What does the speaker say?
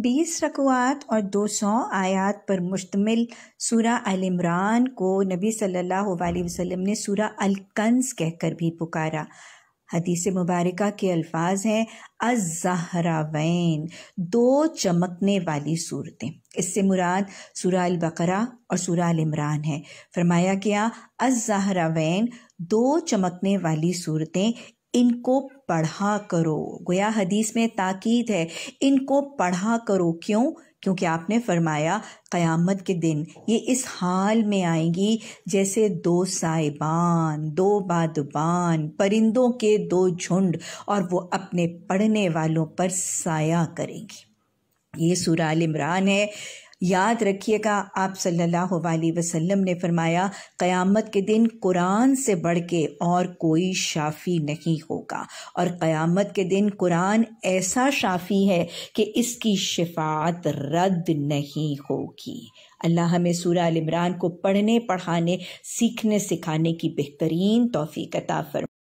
बीस रकुआत और दो सौ आयात पर मुश्तमिल सूरा अल इमरान को नबी सल्लल्लाहु अलैहि वसल्लम ने सूरा अलकंस कहकर भी पुकारा हदीस मुबारक के अल्फाज हैं अजहरावैन दो चमकने वाली सूरतें इससे मुराद सूरा अल बकरा और सूरा अल इमरान है फरमाया गया अजहरावैन दो चमकने वाली सूरतें इनको पढ़ा करो गोया हदीस में ताकीद है इनको पढ़ा करो क्यों क्योंकि आपने फरमाया क़यामत के दिन ये इस हाल में आएंगी जैसे दो साइबान दो बादबान परिंदों के दो झुंड और वो अपने पढ़ने वालों पर साया करेंगी ये सूराल इमरान है याद रखिएगा आप सल्लल्लाहु अलैहि वसल्लम ने फरमाया क़यामत के दिन कुरान से बढ़ के और कोई शाफ़ी नहीं होगा और क़यामत के दिन कुरान ऐसा शाफ़ी है कि इसकी शिफात रद्द नहीं होगी अल्लाह हमें सूरा अल इमरान को पढ़ने पढ़ाने सीखने सिखाने की बेहतरीन तोफ़ी कता फरमा